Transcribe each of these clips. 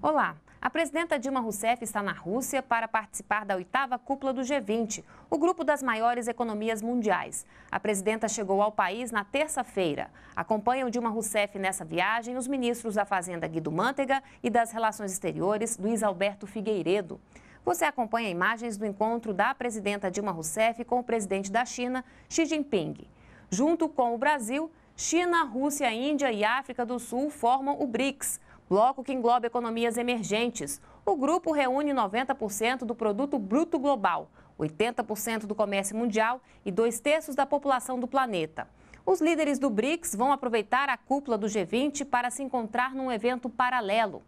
Olá. A presidenta Dilma Rousseff está na Rússia para participar da oitava cúpula do G20, o grupo das maiores economias mundiais. A presidenta chegou ao país na terça-feira. Acompanham Dilma Rousseff nessa viagem os ministros da Fazenda Guido Mantega e das Relações Exteriores Luiz Alberto Figueiredo. Você acompanha imagens do encontro da presidenta Dilma Rousseff com o presidente da China, Xi Jinping. Junto com o Brasil, China, Rússia, Índia e África do Sul formam o BRICS, bloco que engloba economias emergentes. O grupo reúne 90% do produto bruto global, 80% do comércio mundial e dois terços da população do planeta. Os líderes do BRICS vão aproveitar a cúpula do G20 para se encontrar num evento paralelo.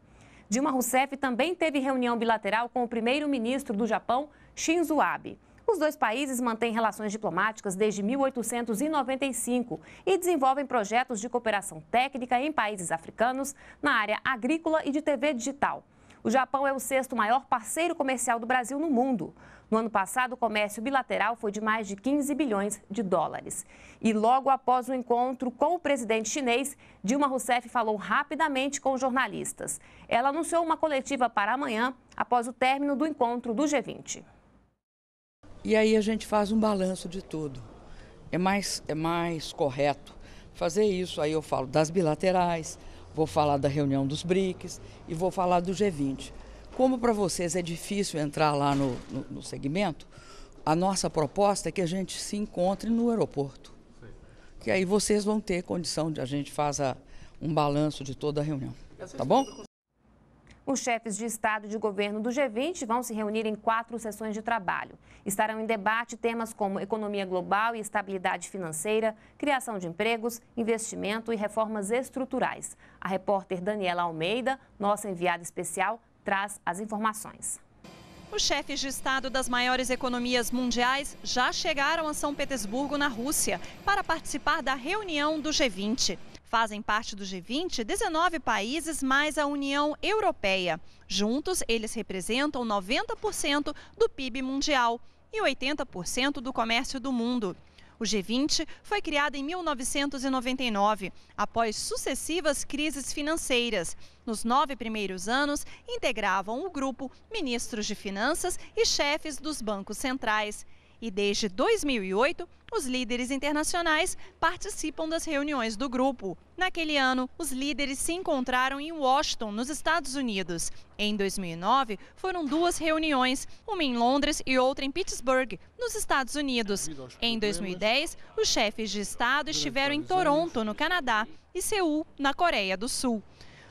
Dilma Rousseff também teve reunião bilateral com o primeiro-ministro do Japão, Shinzo Abe. Os dois países mantêm relações diplomáticas desde 1895 e desenvolvem projetos de cooperação técnica em países africanos na área agrícola e de TV digital. O Japão é o sexto maior parceiro comercial do Brasil no mundo. No ano passado, o comércio bilateral foi de mais de 15 bilhões de dólares. E logo após o encontro com o presidente chinês, Dilma Rousseff falou rapidamente com jornalistas. Ela anunciou uma coletiva para amanhã, após o término do encontro do G20. E aí a gente faz um balanço de tudo. É mais, é mais correto fazer isso. Aí eu falo das bilaterais, vou falar da reunião dos BRICS e vou falar do G20. Como para vocês é difícil entrar lá no, no, no, segmento, a nossa proposta é que a gente se encontre no aeroporto. Que aí vocês vão ter condição de a gente fazer um balanço de toda a reunião. Tá bom? Os chefes de Estado e de governo do G20 vão se reunir em quatro sessões de trabalho. Estarão em debate temas como economia global e estabilidade financeira, criação de empregos, investimento e reformas estruturais. A repórter Daniela Almeida, nossa enviada especial, traz as informações. Os chefes de Estado das maiores economias mundiais já chegaram a São Petersburgo, na Rússia, para participar da reunião do G20 fazem parte do G20 19 países mais a União Europeia. Juntos, eles representam 90% do PIB mundial e 80% do comércio do mundo. O G20 foi criado em 1999, após sucessivas crises financeiras. Nos nove primeiros anos, integravam o grupo ministros de finanças e chefes dos bancos centrais e desde 2008 os líderes internacionais participam das reuniões do grupo. Naquele ano, os líderes se encontraram em Washington, nos Estados Unidos. Em 2009, foram duas reuniões, uma em Londres e outra em Pittsburgh, nos Estados Unidos. Em 2010, os chefes de Estado estiveram em Toronto, no Canadá, e Seul, na Coreia do Sul.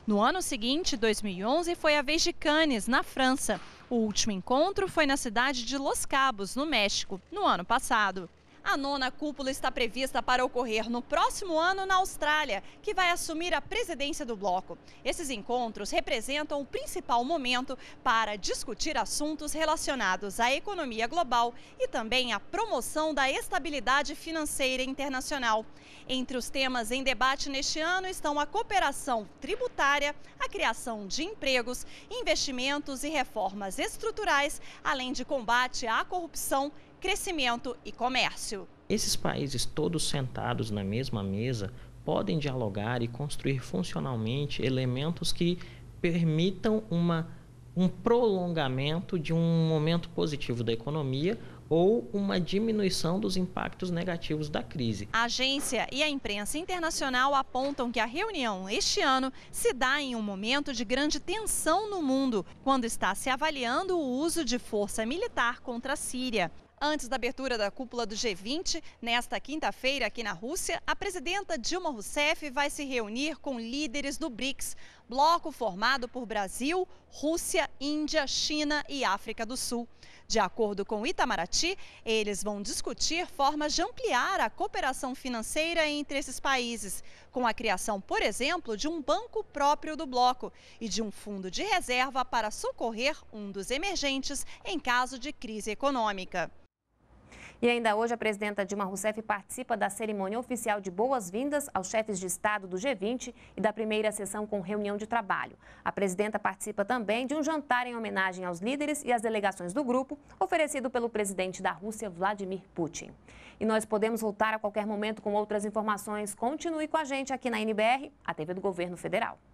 No ano seguinte, 2011, foi a vez de Cannes, na França. O último encontro foi na cidade de Los Cabos, no México, no ano passado. A nona cúpula está prevista para ocorrer no próximo ano na Austrália, que vai assumir a presidência do bloco. Esses encontros representam o principal momento para discutir assuntos relacionados à economia global e também à promoção da estabilidade financeira internacional. Entre os temas em debate neste ano estão a cooperação tributária, a criação de empregos, investimentos e reformas estruturais, além de combate à corrupção crescimento e comércio. Esses países todos sentados na mesma mesa podem dialogar e construir funcionalmente elementos que permitam uma, um prolongamento de um momento positivo da economia ou uma diminuição dos impactos negativos da crise. A agência e a imprensa internacional apontam que a reunião este ano se dá em um momento de grande tensão no mundo, quando está se avaliando o uso de força militar contra a Síria. Antes da abertura da cúpula do G20, nesta quinta-feira aqui na Rússia, a presidenta Dilma Rousseff vai se reunir com líderes do BRICS, bloco formado por Brasil, Rússia, Índia, China e África do Sul. De acordo com Itamaraty, eles vão discutir formas de ampliar a cooperação financeira entre esses países, com a criação, por exemplo, de um banco próprio do bloco e de um fundo de reserva para socorrer um dos emergentes em caso de crise econômica. E ainda hoje, a presidenta Dilma Rousseff participa da cerimônia oficial de boas-vindas aos chefes de Estado do G20 e da primeira sessão com reunião de trabalho. A presidenta participa também de um jantar em homenagem aos líderes e às delegações do grupo, oferecido pelo presidente da Rússia, Vladimir Putin. E nós podemos voltar a qualquer momento com outras informações. Continue com a gente aqui na NBR, a TV do Governo Federal.